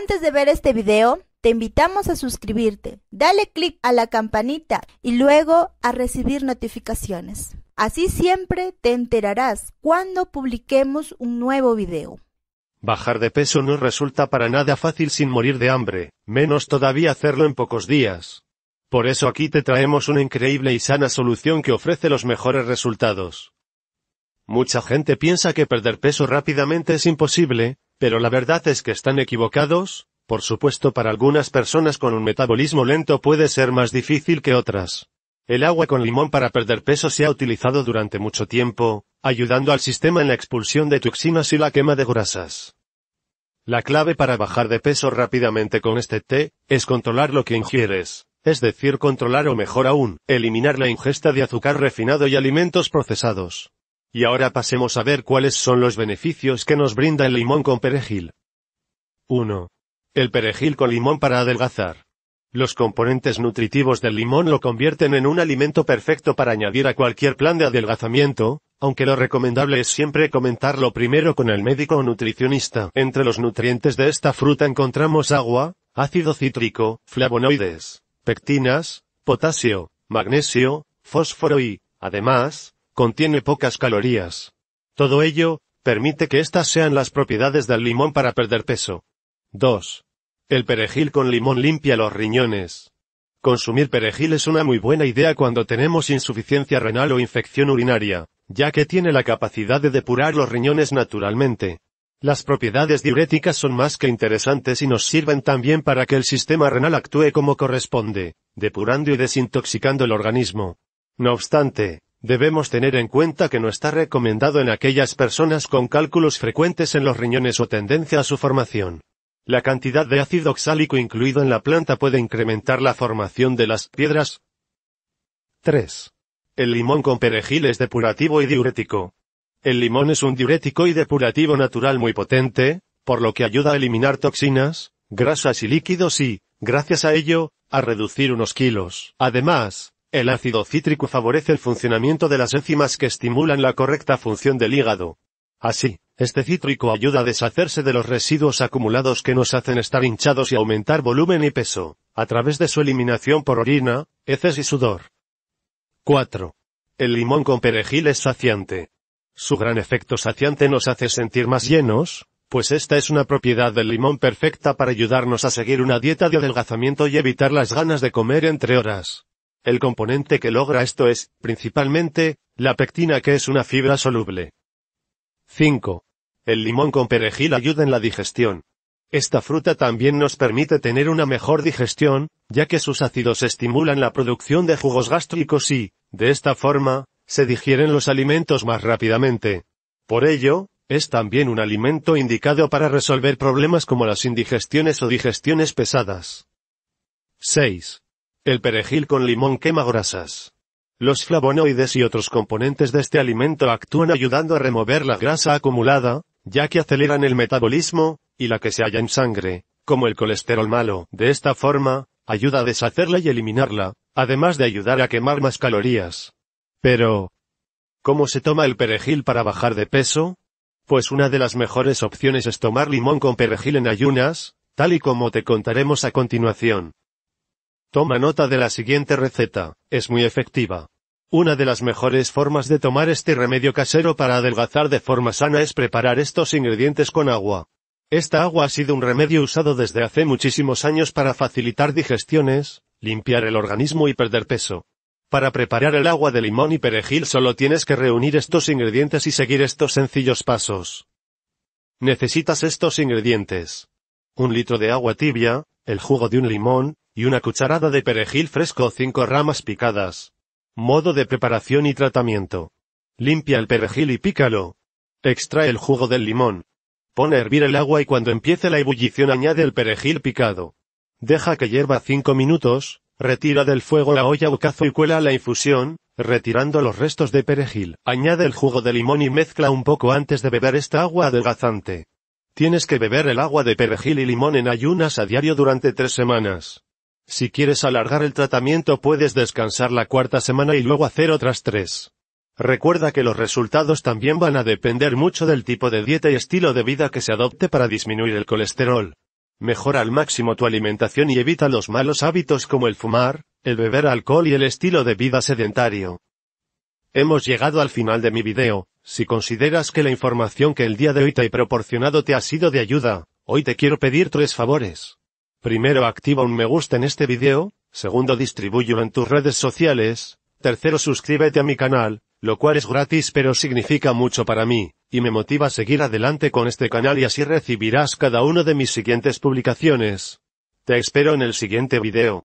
Antes de ver este video, te invitamos a suscribirte, dale clic a la campanita y luego a recibir notificaciones. Así siempre te enterarás cuando publiquemos un nuevo video. Bajar de peso no resulta para nada fácil sin morir de hambre, menos todavía hacerlo en pocos días. Por eso aquí te traemos una increíble y sana solución que ofrece los mejores resultados. Mucha gente piensa que perder peso rápidamente es imposible, pero la verdad es que están equivocados, por supuesto para algunas personas con un metabolismo lento puede ser más difícil que otras. El agua con limón para perder peso se ha utilizado durante mucho tiempo, ayudando al sistema en la expulsión de toxinas y la quema de grasas. La clave para bajar de peso rápidamente con este té, es controlar lo que ingieres, es decir, controlar o mejor aún, eliminar la ingesta de azúcar refinado y alimentos procesados. Y ahora pasemos a ver cuáles son los beneficios que nos brinda el limón con perejil. 1. El perejil con limón para adelgazar. Los componentes nutritivos del limón lo convierten en un alimento perfecto para añadir a cualquier plan de adelgazamiento, aunque lo recomendable es siempre comentarlo primero con el médico o nutricionista. Entre los nutrientes de esta fruta encontramos agua, ácido cítrico, flavonoides, pectinas, potasio, magnesio, fósforo y, además, Contiene pocas calorías. Todo ello, permite que estas sean las propiedades del limón para perder peso. 2. El perejil con limón limpia los riñones. Consumir perejil es una muy buena idea cuando tenemos insuficiencia renal o infección urinaria, ya que tiene la capacidad de depurar los riñones naturalmente. Las propiedades diuréticas son más que interesantes y nos sirven también para que el sistema renal actúe como corresponde, depurando y desintoxicando el organismo. No obstante, Debemos tener en cuenta que no está recomendado en aquellas personas con cálculos frecuentes en los riñones o tendencia a su formación. La cantidad de ácido oxálico incluido en la planta puede incrementar la formación de las piedras. 3. El limón con perejil es depurativo y diurético. El limón es un diurético y depurativo natural muy potente, por lo que ayuda a eliminar toxinas, grasas y líquidos y, gracias a ello, a reducir unos kilos. Además, el ácido cítrico favorece el funcionamiento de las enzimas que estimulan la correcta función del hígado. Así, este cítrico ayuda a deshacerse de los residuos acumulados que nos hacen estar hinchados y aumentar volumen y peso, a través de su eliminación por orina, heces y sudor. 4. El limón con perejil es saciante. Su gran efecto saciante nos hace sentir más llenos, pues esta es una propiedad del limón perfecta para ayudarnos a seguir una dieta de adelgazamiento y evitar las ganas de comer entre horas. El componente que logra esto es, principalmente, la pectina que es una fibra soluble. 5. El limón con perejil ayuda en la digestión. Esta fruta también nos permite tener una mejor digestión, ya que sus ácidos estimulan la producción de jugos gástricos y, de esta forma, se digieren los alimentos más rápidamente. Por ello, es también un alimento indicado para resolver problemas como las indigestiones o digestiones pesadas. 6. El perejil con limón quema grasas. Los flavonoides y otros componentes de este alimento actúan ayudando a remover la grasa acumulada, ya que aceleran el metabolismo, y la que se halla en sangre, como el colesterol malo. De esta forma, ayuda a deshacerla y eliminarla, además de ayudar a quemar más calorías. Pero, ¿cómo se toma el perejil para bajar de peso? Pues una de las mejores opciones es tomar limón con perejil en ayunas, tal y como te contaremos a continuación. Toma nota de la siguiente receta, es muy efectiva. Una de las mejores formas de tomar este remedio casero para adelgazar de forma sana es preparar estos ingredientes con agua. Esta agua ha sido un remedio usado desde hace muchísimos años para facilitar digestiones, limpiar el organismo y perder peso. Para preparar el agua de limón y perejil solo tienes que reunir estos ingredientes y seguir estos sencillos pasos. Necesitas estos ingredientes. Un litro de agua tibia, el jugo de un limón, y una cucharada de perejil fresco cinco ramas picadas. Modo de preparación y tratamiento. Limpia el perejil y pícalo. Extrae el jugo del limón. Pone a hervir el agua y cuando empiece la ebullición añade el perejil picado. Deja que hierva cinco minutos, retira del fuego la olla o cazo y cuela la infusión, retirando los restos de perejil. Añade el jugo de limón y mezcla un poco antes de beber esta agua adelgazante. Tienes que beber el agua de perejil y limón en ayunas a diario durante tres semanas. Si quieres alargar el tratamiento puedes descansar la cuarta semana y luego hacer otras tres. Recuerda que los resultados también van a depender mucho del tipo de dieta y estilo de vida que se adopte para disminuir el colesterol. Mejora al máximo tu alimentación y evita los malos hábitos como el fumar, el beber alcohol y el estilo de vida sedentario. Hemos llegado al final de mi video, si consideras que la información que el día de hoy te he proporcionado te ha sido de ayuda, hoy te quiero pedir tres favores. Primero activa un me gusta en este video, segundo distribúyelo en tus redes sociales, tercero suscríbete a mi canal, lo cual es gratis pero significa mucho para mí, y me motiva a seguir adelante con este canal y así recibirás cada una de mis siguientes publicaciones. Te espero en el siguiente video.